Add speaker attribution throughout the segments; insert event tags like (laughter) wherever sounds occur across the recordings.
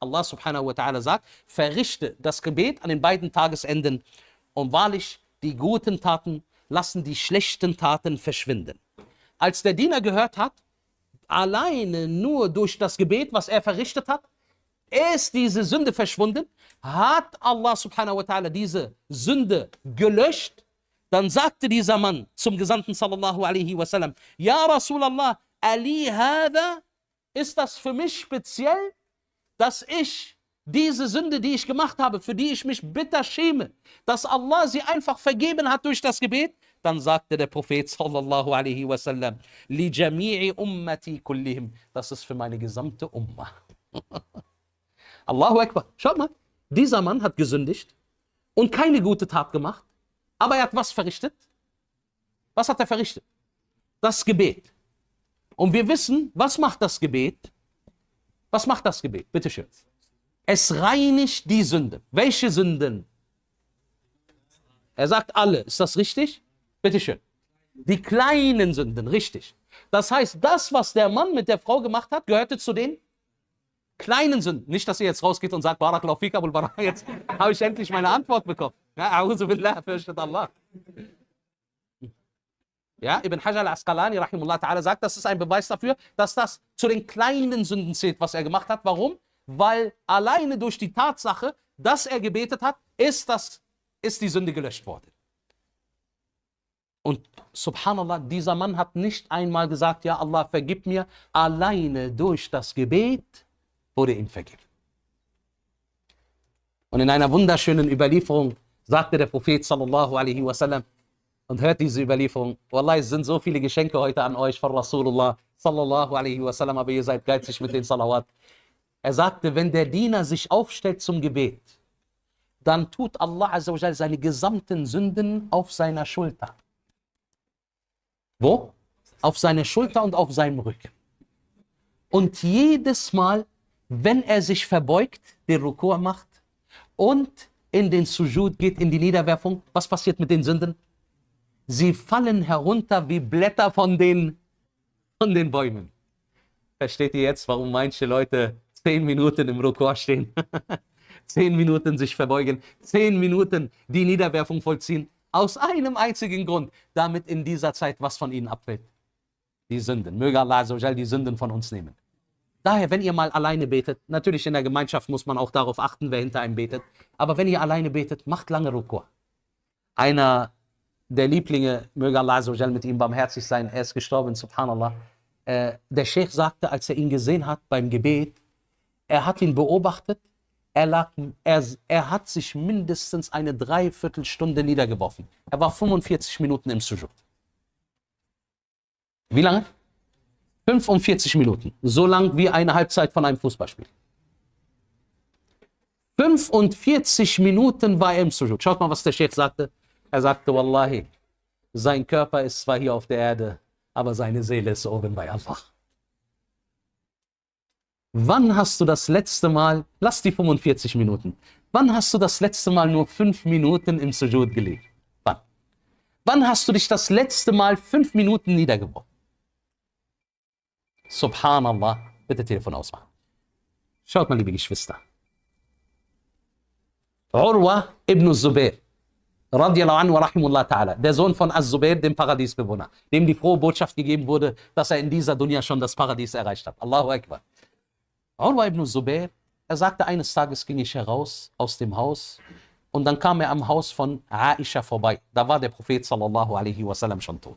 Speaker 1: Allah subhanahu wa ta'ala sagt, verrichte das Gebet an den beiden Tagesenden und wahrlich, die guten Taten lassen die schlechten Taten verschwinden. Als der Diener gehört hat, alleine nur durch das Gebet, was er verrichtet hat, ist diese Sünde verschwunden, hat Allah subhanahu wa ta'ala diese Sünde gelöscht, dann sagte dieser Mann zum Gesandten sallallahu alaihi wasallam, Ja Rasulallah, Ali hada, ist das für mich speziell dass ich diese Sünde, die ich gemacht habe, für die ich mich bitter schäme, dass Allah sie einfach vergeben hat durch das Gebet, dann sagte der Prophet sallallahu alaihi wasallam, li jami'i ummati kullihim, das ist für meine gesamte Umma. (laughs) Allahu Akbar. Schaut mal, dieser Mann hat gesündigt und keine gute Tat gemacht, aber er hat was verrichtet? Was hat er verrichtet? Das Gebet. Und wir wissen, was macht das Gebet? Was macht das Gebet? Bitte schön. Es reinigt die Sünden. Welche Sünden? Er sagt alle. Ist das richtig? Bitte schön. Die kleinen Sünden, richtig. Das heißt, das, was der Mann mit der Frau gemacht hat, gehörte zu den kleinen Sünden. Nicht, dass ihr jetzt rausgeht und sagt, Barakallahu fik, Abul Barak, jetzt habe ich endlich meine Antwort bekommen. Ja, fürchtet Allah. Ja, Ibn Hajar al-Asqalani, rahimullah ta'ala, sagt, das ist ein Beweis dafür, dass das zu den kleinen Sünden zählt, was er gemacht hat. Warum? Weil alleine durch die Tatsache, dass er gebetet hat, ist, das, ist die Sünde gelöscht worden. Und subhanallah, dieser Mann hat nicht einmal gesagt, ja Allah, vergib mir. Alleine durch das Gebet wurde ihm vergeben. Und in einer wunderschönen Überlieferung sagte der Prophet sallallahu alaihi wasallam, und hört diese Überlieferung. Wallah, es sind so viele Geschenke heute an euch von Rasulullah sallallahu alaihi wasallam, aber ihr seid geizig mit den Salawat. Er sagte, wenn der Diener sich aufstellt zum Gebet, dann tut Allah azawajal seine gesamten Sünden auf seiner Schulter. Wo? Auf seine Schulter und auf seinem Rücken. Und jedes Mal, wenn er sich verbeugt, den Rukur macht und in den Sujud geht, in die Niederwerfung, was passiert mit den Sünden? Sie fallen herunter wie Blätter von den, von den Bäumen. Versteht ihr jetzt, warum manche Leute zehn Minuten im Rokor stehen, (laughs) zehn Minuten sich verbeugen, zehn Minuten die Niederwerfung vollziehen? Aus einem einzigen Grund, damit in dieser Zeit was von ihnen abfällt. Die Sünden. Möge Allah die Sünden von uns nehmen. Daher, wenn ihr mal alleine betet, natürlich in der Gemeinschaft muss man auch darauf achten, wer hinter einem betet, aber wenn ihr alleine betet, macht lange Rukur. Einer der Lieblinge, möge Allah mit ihm barmherzig sein, er ist gestorben, subhanallah. Äh, der Sheikh sagte, als er ihn gesehen hat beim Gebet, er hat ihn beobachtet, er, lag, er, er hat sich mindestens eine Dreiviertelstunde niedergeworfen. Er war 45 Minuten im Sujud. Wie lange? 45 Minuten. So lang wie eine Halbzeit von einem Fußballspiel. 45 Minuten war er im Sujud. Schaut mal, was der Sheikh sagte. Er sagte, Wallahi, sein Körper ist zwar hier auf der Erde, aber seine Seele ist oben bei Allah. Wann hast du das letzte Mal, lass die 45 Minuten, wann hast du das letzte Mal nur 5 Minuten im Sujud gelegt? Wann? Wann hast du dich das letzte Mal 5 Minuten niedergeworfen? Subhanallah, bitte Telefon ausmachen. Schaut mal, liebe Geschwister. Urwa ibn Zubair radiallahu anhu rahimullah ta'ala, der Sohn von az zubayr dem Paradiesbewohner, dem die frohe Botschaft gegeben wurde, dass er in dieser Dunya schon das Paradies erreicht hat. Allahu Akbar. Urwa ibn Zubayr, er sagte, eines Tages ging ich heraus aus dem Haus und dann kam er am Haus von Aisha vorbei. Da war der Prophet sallallahu alaihi wasallam schon tot.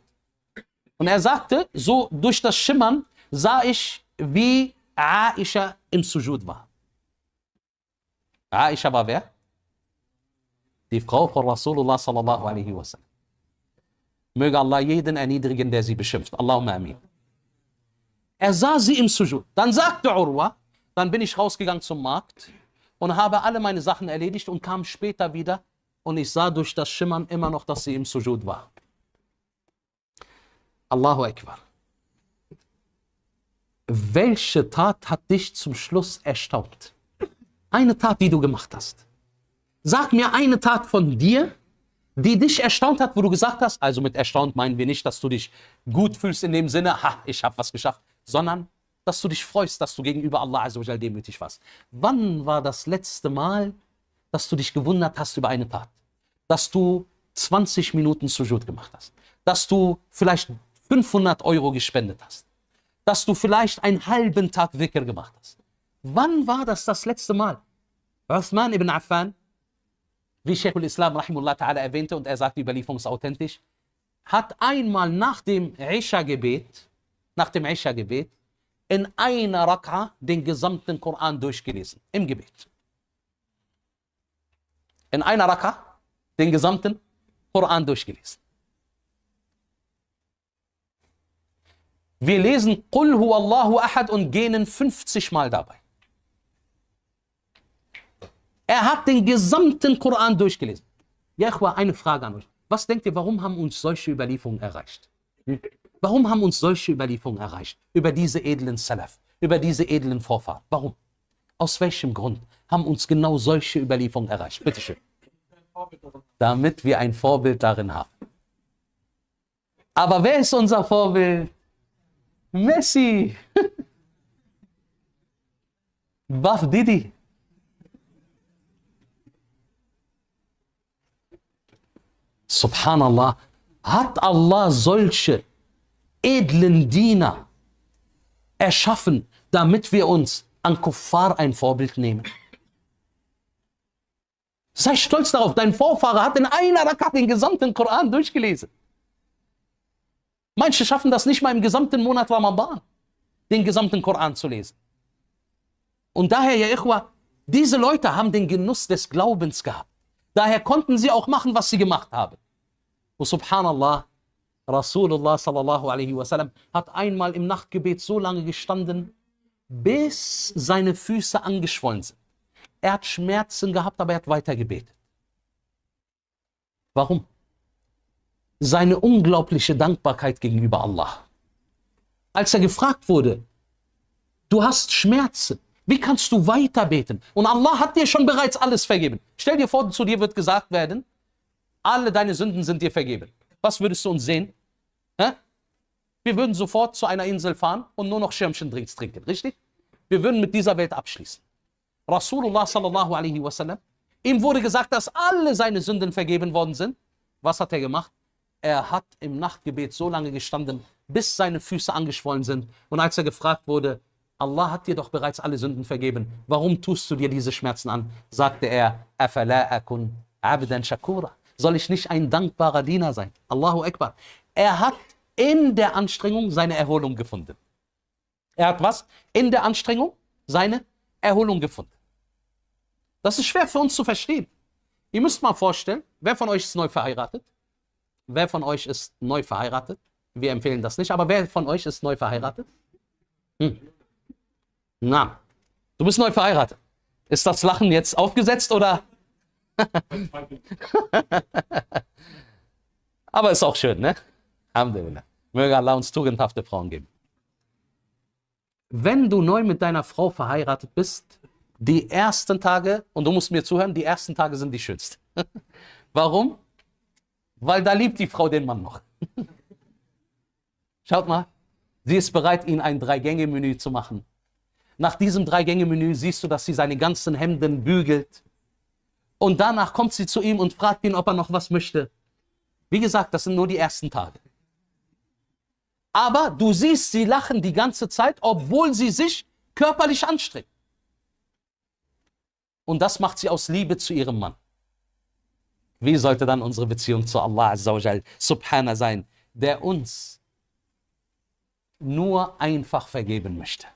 Speaker 1: Und er sagte, so durch das Schimmern sah ich, wie Aisha im Sujud war. Aisha war wer? die Frau von Rasulullah sallallahu alaihi wasallam. Möge Allah jeden erniedrigen, der sie beschimpft. Allahumma amin. Er sah sie im Sujud. Dann sagte Urwa, dann bin ich rausgegangen zum Markt und habe alle meine Sachen erledigt und kam später wieder und ich sah durch das Schimmern immer noch, dass sie im Sujud war. Allahu Akbar. Welche Tat hat dich zum Schluss erstaunt? Eine Tat, die du gemacht hast. Sag mir eine Tat von dir, die dich erstaunt hat, wo du gesagt hast, also mit erstaunt meinen wir nicht, dass du dich gut fühlst in dem Sinne, ha, ich habe was geschafft, sondern dass du dich freust, dass du gegenüber Allah Azzawajal demütig warst. Wann war das letzte Mal, dass du dich gewundert hast über eine Tat? Dass du 20 Minuten Sujud gemacht hast? Dass du vielleicht 500 Euro gespendet hast? Dass du vielleicht einen halben Tag Wicker gemacht hast? Wann war das das letzte Mal? Uthman ibn Affan wie Sheikhul Islam Rahimullah Ta'ala erwähnte und er sagt, die Überlieferung ist authentisch, hat einmal nach dem Isha-Gebet, nach dem Isha-Gebet, in einer Raqqa den gesamten Koran durchgelesen, im Gebet. In einer Raqqa den gesamten Koran durchgelesen. Wir lesen Qul Allahu Ahad und gähnen 50 Mal dabei. Er hat den gesamten Koran durchgelesen. Jechua, eine Frage an euch. Was denkt ihr, warum haben uns solche Überlieferungen erreicht? Warum haben uns solche Überlieferungen erreicht? Über diese edlen Salaf, über diese edlen Vorfahren. Warum? Aus welchem Grund haben uns genau solche Überlieferungen erreicht? Bitte schön. Damit wir ein Vorbild darin haben. Aber wer ist unser Vorbild? Messi. (laughs) Buff Didi. Subhanallah, hat Allah solche edlen Diener erschaffen, damit wir uns an Kuffar ein Vorbild nehmen. Sei stolz darauf, dein Vorfahrer hat in einer Rakat den gesamten Koran durchgelesen. Manche schaffen das nicht mal im gesamten Monat Ramadan, den gesamten Koran zu lesen. Und daher, ja Ikhwa, diese Leute haben den Genuss des Glaubens gehabt. Daher konnten sie auch machen, was sie gemacht haben. Und subhanallah, Rasulullah sallallahu alaihi wasallam hat einmal im Nachtgebet so lange gestanden, bis seine Füße angeschwollen sind. Er hat Schmerzen gehabt, aber er hat weiter gebetet. Warum? Seine unglaubliche Dankbarkeit gegenüber Allah. Als er gefragt wurde, du hast Schmerzen, wie kannst du weiter beten? Und Allah hat dir schon bereits alles vergeben. Stell dir vor, zu dir wird gesagt werden, alle deine Sünden sind dir vergeben. Was würdest du uns sehen? Hä? Wir würden sofort zu einer Insel fahren und nur noch Schirmchendrinks trinken, richtig? Wir würden mit dieser Welt abschließen. Rasulullah sallallahu alaihi wasallam, ihm wurde gesagt, dass alle seine Sünden vergeben worden sind. Was hat er gemacht? Er hat im Nachtgebet so lange gestanden, bis seine Füße angeschwollen sind. Und als er gefragt wurde, Allah hat dir doch bereits alle Sünden vergeben. Warum tust du dir diese Schmerzen an? sagte er, Afala akun abdan shakura soll ich nicht ein dankbarer Diener sein. Allahu Akbar. Er hat in der Anstrengung seine Erholung gefunden. Er hat was? In der Anstrengung seine Erholung gefunden. Das ist schwer für uns zu verstehen. Ihr müsst mal vorstellen, wer von euch ist neu verheiratet? Wer von euch ist neu verheiratet? Wir empfehlen das nicht, aber wer von euch ist neu verheiratet? Hm. Na, du bist neu verheiratet. Ist das Lachen jetzt aufgesetzt oder (laughs) Aber ist auch schön, ne? Alhamdulillah. Ne? Möge Allah uns tugendhafte Frauen geben. Wenn du neu mit deiner Frau verheiratet bist, die ersten Tage, und du musst mir zuhören, die ersten Tage sind die schönsten. (laughs) Warum? Weil da liebt die Frau den Mann noch. (laughs) Schaut mal, sie ist bereit, ihn ein Drei-Gänge-Menü zu machen. Nach diesem Drei-Gänge-Menü siehst du, dass sie seine ganzen Hemden bügelt, und danach kommt sie zu ihm und fragt ihn, ob er noch was möchte. Wie gesagt, das sind nur die ersten Tage. Aber du siehst, sie lachen die ganze Zeit, obwohl sie sich körperlich anstrengen. Und das macht sie aus Liebe zu ihrem Mann. Wie sollte dann unsere Beziehung zu Allah Azzawajal, Subhana sein, der uns nur einfach vergeben möchte?